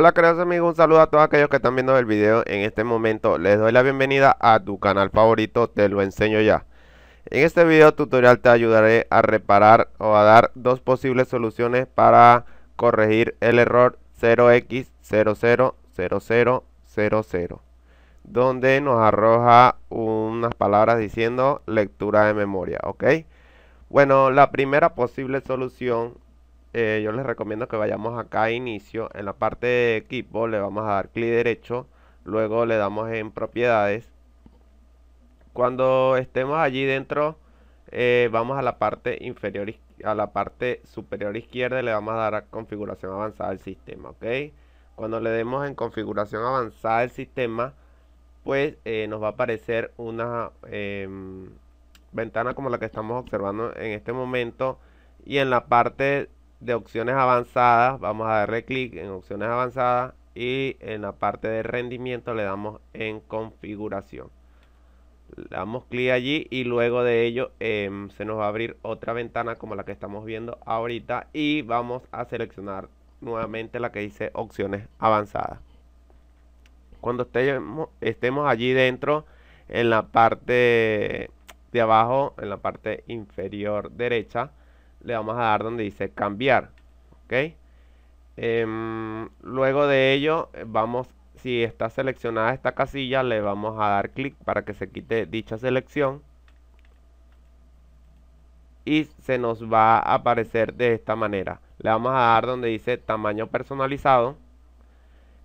Hola queridos amigos, un saludo a todos aquellos que están viendo el video en este momento. Les doy la bienvenida a tu canal favorito, te lo enseño ya. En este video tutorial te ayudaré a reparar o a dar dos posibles soluciones para corregir el error 0x000000 donde nos arroja unas palabras diciendo lectura de memoria, ¿ok? Bueno, la primera posible solución eh, yo les recomiendo que vayamos acá a inicio. En la parte de equipo le vamos a dar clic derecho. Luego le damos en propiedades. Cuando estemos allí dentro, eh, vamos a la parte inferior a la parte superior izquierda y le vamos a dar a configuración avanzada del sistema, ¿ok? Cuando le demos en configuración avanzada del sistema, pues eh, nos va a aparecer una em, ventana como la que estamos observando en este momento y en la parte de opciones avanzadas, vamos a darle clic en opciones avanzadas y en la parte de rendimiento le damos en configuración. Le damos clic allí y luego de ello em, se nos va a abrir otra ventana como la que estamos viendo ahorita y vamos a seleccionar nuevamente la que dice opciones avanzadas. Cuando estemos allí dentro en la parte de abajo, en la parte inferior derecha, le vamos a dar donde dice cambiar. ¿Ok? Em, luego de ello, vamos, si está seleccionada esta casilla, le vamos a dar clic para que se quite dicha selección. Y se nos va a aparecer de esta manera. Le vamos a dar donde dice tamaño personalizado.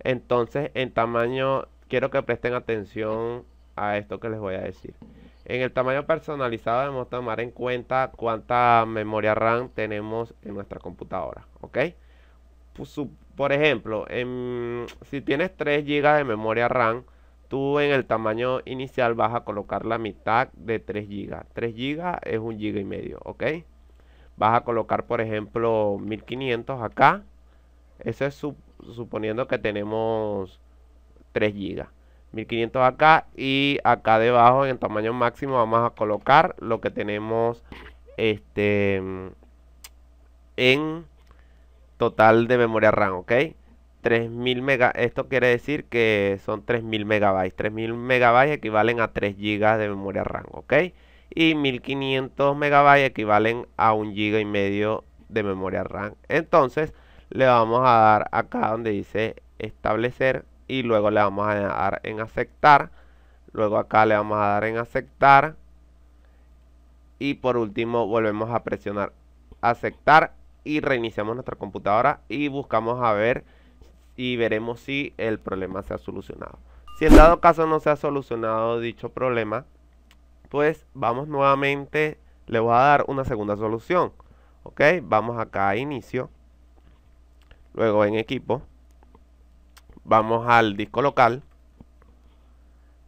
Entonces, en tamaño, quiero que presten atención a esto que les voy a decir. En el tamaño personalizado debemos tomar en cuenta cuánta memoria RAM tenemos en nuestra computadora, ¿ok? Pues, por ejemplo, si tienes 3 GB de memoria RAM, tú en el tamaño inicial vas a colocar la mitad de 3 GB. 3 GB es 1 GB y medio, ¿ok? Vas a colocar, por ejemplo, 1500 acá. Eso es suponiendo que tenemos 3 GB. 1500 acá y acá debajo en tamaño máximo vamos a colocar lo que tenemos este en total de memoria RAM, ¿ok? 3000 mega, esto quiere decir que son 3000 megabytes, 3000 megabytes equivalen a 3 gigas de memoria RAM, ¿ok? Y 1500 megabytes equivalen a un giga y medio de memoria RAM. Entonces le vamos a dar acá donde dice establecer y luego le vamos a dar en aceptar. Luego acá le vamos a dar en aceptar. Y por último volvemos a presionar aceptar y reiniciamos nuestra computadora y buscamos a ver y veremos si el problema se ha solucionado. Si en dado caso no se ha solucionado dicho problema, pues vamos nuevamente, le voy a dar una segunda solución. Ok, vamos acá a inicio, luego en equipo vamos al disco local.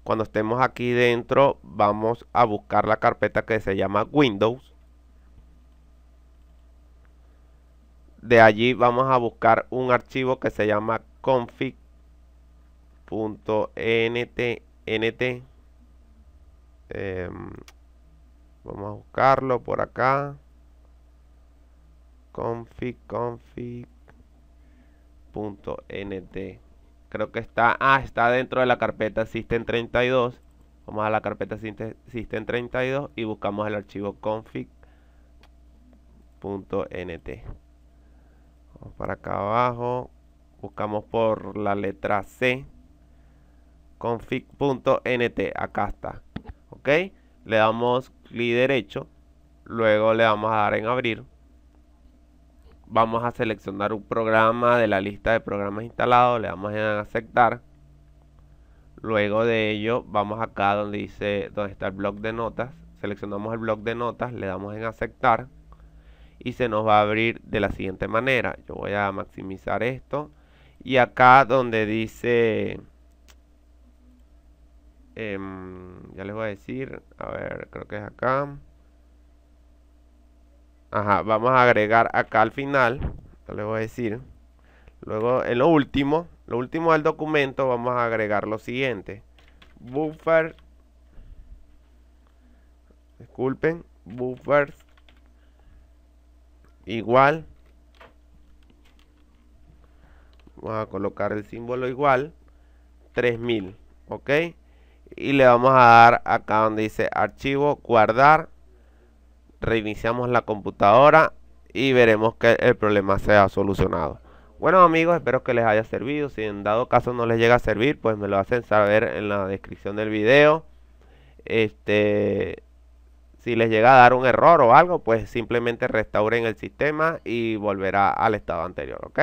Cuando estemos aquí dentro, vamos a buscar la carpeta que se llama Windows. De allí vamos a buscar un archivo que se llama config.ntnt. Eh, vamos a buscarlo por acá. Config, config.nt. Creo que está... Ah, dentro de la carpeta System32. Vamos a la carpeta System32 y buscamos el archivo config.nt. Vamos para acá abajo. Buscamos por la letra C. Config.nt. Acá está. ¿Ok? Le damos clic derecho. Luego le vamos a dar en abrir vamos a seleccionar un programa de la lista de programas instalados, le damos en aceptar. Luego de ello, vamos acá donde dice donde está el bloc de notas, seleccionamos el bloc de notas, le damos en aceptar y se nos va a abrir de la siguiente manera. Yo voy a maximizar esto y acá donde dice em, ya les voy a decir, a ver, creo que es acá vamos a agregar acá al final. Le voy a decir. Luego en lo último, lo último del documento vamos a agregar lo siguiente. Buffer. Disculpen, buffer igual. Vamos a colocar el símbolo igual. 3000, ¿ok? Y le vamos a dar acá donde dice archivo, guardar reiniciamos la computadora y veremos que el problema sea solucionado. Bueno amigos, espero que les haya servido. Si en dado caso no les llega a servir, pues me lo hacen saber en la descripción del video. Este, si les llega a dar un error o algo, pues simplemente restauren el sistema y volverá al estado anterior, ¿ok?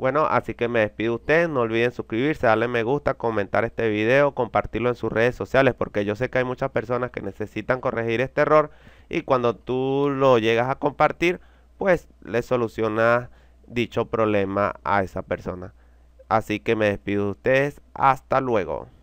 Bueno, así que me despido ustedes No olviden suscribirse, darle me gusta, comentar este video, compartirlo en sus redes sociales, porque yo sé que hay muchas personas que necesitan corregir este error y cuando tú lo llegas a compartir, pues le solucionas dicho problema a esa persona. Así que me despido de ustedes. Hasta luego.